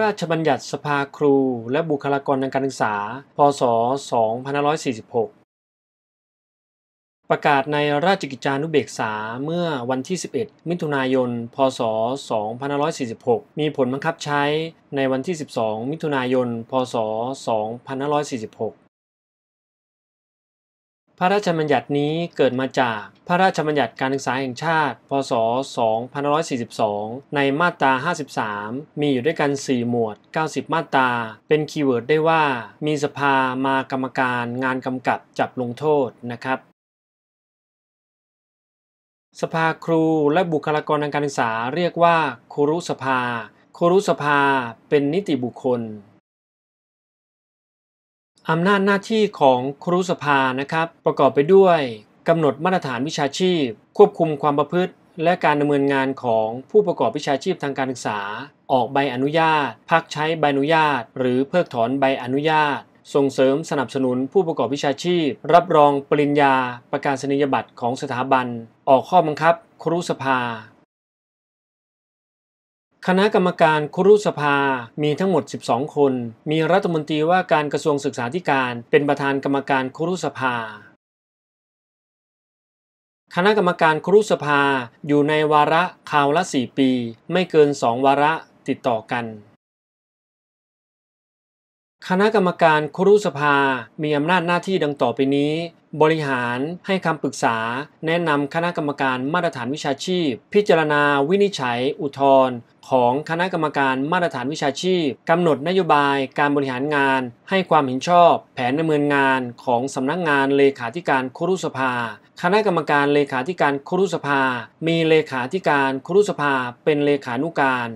ราชบัญญัติสภาครู และบุคลากรทางการศึกษา พศ 2546 ประกาศในราชกิจจานุเบกษาเมื่อวันที่ 11 มิถุนายน พศ 2546 มีผลบังคับใช้ในวันที่ 12 มิถุนายน พศ 2546พระราชบัญญัตินี้เกิดมาจากพระราชบัญญัติการศึกษาแห่งชาติ พศ2542 ในมาตรา 53 มีอยู่ด้วยกัน 4 หมวด 90 มาตรา เป็นคีย์เวิร์ดได้ว่า มีสภามากรรมการงานกำกับจับลงโทษนะครับ สภาครูและบุคลากรทางการศึกษาเรียกว่าครุสภาครุสภาเป็นนิติบุคคลอำนาจหน้าที่ของครูสภานะครับ ประกอบไปด้วยกำหนดมาตรฐานวิชาชีพ ควบคุมความประพฤติ และการดำเนินงานของผู้ประกอบวิชาชีพทางการศึกษา ออกใบอนุญาตพักใช้ใบอนุญาต หรือเพิกถอนใบอนุญาต ส่งเสริมสนับสนุนผู้ประกอบวิชาชีพ รับรองปริญญา ประกาศนียบัตรของสถาบัน ออกข้อบังคับครูสภาคณะกรรมการครุสภา มีทั้งหมด 12 คน มีรัฐมนตรีว่าการกระทรวงศึกษาธิการเป็นประธานกรรมการครุสภา คณะกรรมการครุสภาอยู่ในวาระคราวละ 4 ปี ไม่เกิน 2 วาระติดต่อกันคณะกรรมการครุสภามีอำนาจหน้าที่ดังต่อไปนี้ บริหารให้คำปรึกษา แนะนำคณะกรรมการมาตรฐานวิชาชีพ พิจารณาวินิจฉัย อุทธรณ์ของคณะกรรมการมาตรฐานวิชาชีพ กำหนดนโยบายการบริหารงาน ให้ความเห็นชอบ แผนดำเนินงานของสำนักงงานเลขาธิการครุสภา คณะกรรมการเลขาธิการครุสภา มีเลขาธิการครุสภาเป็นเลขานุการ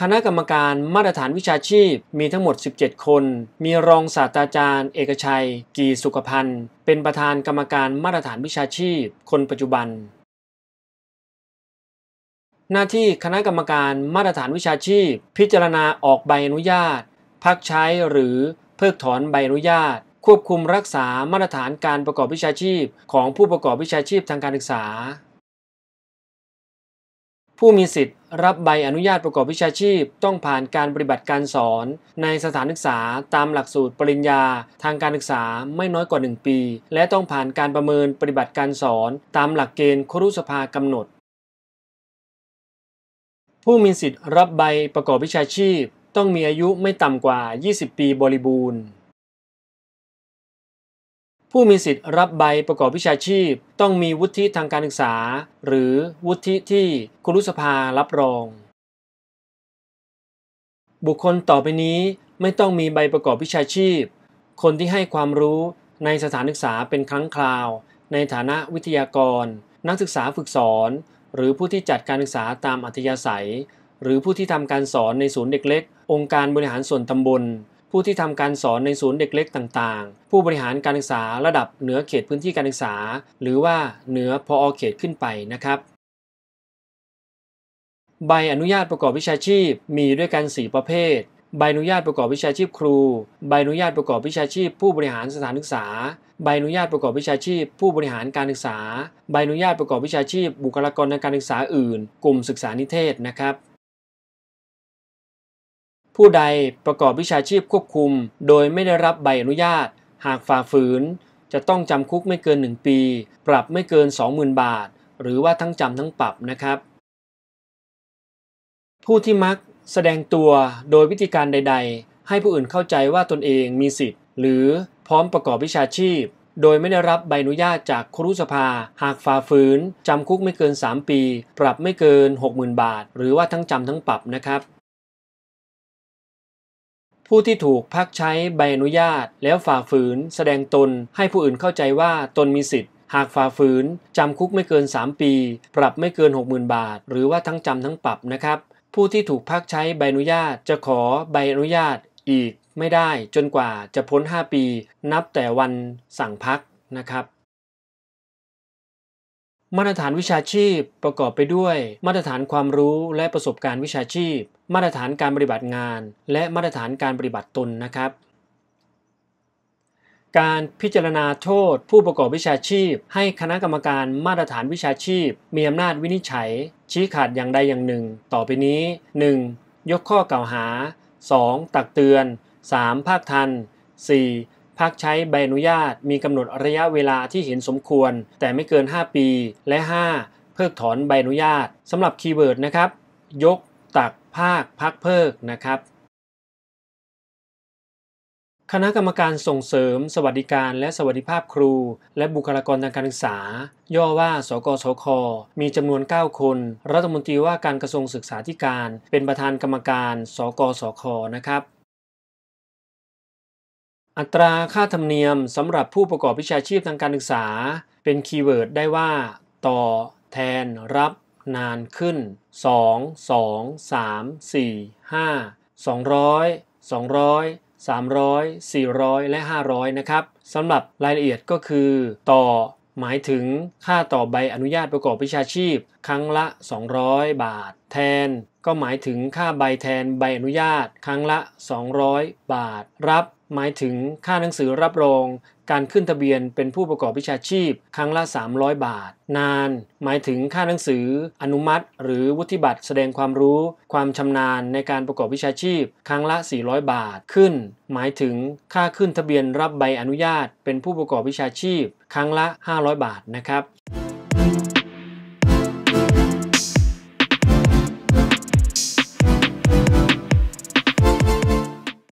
คณะกรรมการมาตรฐานวิชาชีพมีทั้งหมด 17 คน มีรองศาสตราจารย์เอกชัย กีสุขพันธ์เป็นประธานกรรมการมาตรฐานวิชาชีพคนปัจจุบัน หน้าที่คณะกรรมการมาตรฐานวิชาชีพ พิจารณาออกใบอนุญาต พักใช้หรือเพิกถอนใบอนุญาต ควบคุมรักษามาตรฐานการประกอบวิชาชีพของผู้ประกอบวิชาชีพทางการศึกษาผู้มีสิทธิ์รับใบอนุญาตประกอบวิชาชีพต้องผ่านการปฏิบัติการสอนในสถานศึกษาตามหลักสูตรปริญญา ทางการศึกษาไม่น้อยกว่า 1 ปี และต้องผ่านการประเมินปฏิบัติการสอนตามหลักเกณฑ์ครุสภากำหนด ผู้มีสิทธิ์รับใบประกอบวิชาชีพต้องมีอายุไม่ต่ำกว่า 20 ปีบริบูรณ์ผู้มีสิทธิ์รับใบประกอบวิชาชีพ ต้องมีวุฒิทางการศึกษา หรือวุฒิที่ครุสภารับรอง บุคคลต่อไปนี้ไม่ต้องมีใบประกอบวิชาชีพ คนที่ให้ความรู้ในสถานศึกษาเป็นครั้งคราว ในฐานะวิทยากร นักศึกษาฝึกสอน หรือผู้ที่จัดการศึกษาตามอัธยาศัย หรือผู้ที่ทำการสอนในศูนย์เด็กเล็กองค์การบริหารส่วนตำบลผู้ที่ทำการสอนในศูนย์เด็กเล็กต่าง ๆ ผู้บริหารการศึกษาระดับเหนือเขตพื้นที่การศึกษา หรือว่าเหนือพออเขตขึ้นไปนะครับใบอนุญาตประกอบวิชาชีพมีด้วยกัน 4 ประเภทใบอนุญาตประกอบวิชาชีพครู ใบอนุญาตประกอบวิชาชีพผู้บริหารสถานศึกษาใบอนุญาตประกอบวิชาชีพ ผู้บริหารการศึกษาใบอนุญาตประกอบวิชาชีพบุคลากรทางการศึกษาอื่น กลุ่มศึกษานิเทศนะครับผู้ใดประกอบวิชาชีพควบคุมโดยไม่ได้รับใบอนุญาต หากฝ่าฝืน จะต้องจำคุกไม่เกิน 1 ปีปรับไม่เกิน 20,000 บาท หรือว่าทั้งจำทั้งปรับนะครับ ผู้ที่มักแสดงตัวโดยวิธีการใด ๆ ให้ผู้อื่นเข้าใจว่าตนเองมีสิทธิ์ หรือพร้อมประกอบวิชาชีพ โดยไม่ได้รับใบอนุญาตจากครูสภา หากฝ่าฝืนจำคุกไม่เกิน 3 ปี ปรับไม่เกิน 60,000 บาท หรือว่าทั้งจำทั้งปรับนะครับผู้ที่ถูกพักใช้ใบอนุญาตแล้วฝ่าฝืนแสดงตนให้ผู้อื่นเข้าใจว่าตนมีสิทธิ์ หากฝ่าฝืนจำคุกไม่เกิน 3 ปี ปรับไม่เกิน 60,000 บาท หรือว่าทั้งจำทั้งปรับนะครับ ผู้ที่ถูกพักใช้ใบอนุญาตจะขอใบอนุญาตอีกไม่ได้ จนกว่าจะพ้น 5 ปี นับแต่วันสั่งพักนะครับมาตรฐานวิชาชีพประกอบไปด้วย มาตรฐานความรู้และประสบการณ์วิชาชีพ มาตรฐานการปฏิบัติงาน และมาตรฐานการปฏิบัติตนนะครับ การพิจารณาโทษ ผู้ประกอบวิชาชีพ ให้คณะกรรมการมาตรฐานวิชาชีพมีอำนาจวินิจฉัย ชี้ขาดอย่างใดอย่างหนึ่ง ต่อไปนี้ 1. ยกข้อกล่าวหา 2. ตักเตือน 3. ภาคทัน 4. พักใช้ใบอนุญาตมีกำหนดระยะเวลาที่เห็นสมควร แต่ไม่เกิน 5 ปี และ 5 เพิกถอนใบอนุญาต สำหรับคีย์เวิร์ดนะครับ ยกตัก ภาค พัก เพิกนะครับ คณะกรรมการส่งเสริม สวัสดิการและสวัสดิภาพครู และบุคลากรทางการศึกษา ย่อว่า สกสค มีจำนวน 9 คน รัฐมนตรีว่าการกระทรวงศึกษาธิการ เป็นประธานกรรมการ สกสคนะครับอัตราค่าธรรมเนียมสำหรับผู้ประกอบวิชาชีพทางการศึกษาเป็นคีย์เวิร์ดได้ว่า ต่อแทนรับนานขึ้น 2 2 3 4 5 200 200 300 400 และ 500 นะครับ สำหรับรายละเอียดก็คือต่อหมายถึงค่าต่อใบอนุญาตประกอบวิชาชีพครั้งละ 200 บาทแทนก็หมายถึงค่าใบแทนใบอนุญาตครั้งละ 200 บาท รับ หมายถึงค่าหนังสือรับรอง การขึ้นทะเบียนเป็นผู้ประกอบวิชาชีพ ครั้งละ 300 บาท นาน หมายถึงค่าหนังสือ อนุมัติ หรือวุฒิบัตรแสดงความรู้ ความชำนาญในการประกอบวิชาชีพ ครั้งละ 400 บาทขึ้น หมายถึงค่าขึ้นทะเบียนรับใบอนุญาต เป็นผู้ประกอบวิชาชีพ ครั้งละ 500 บาทนะครับ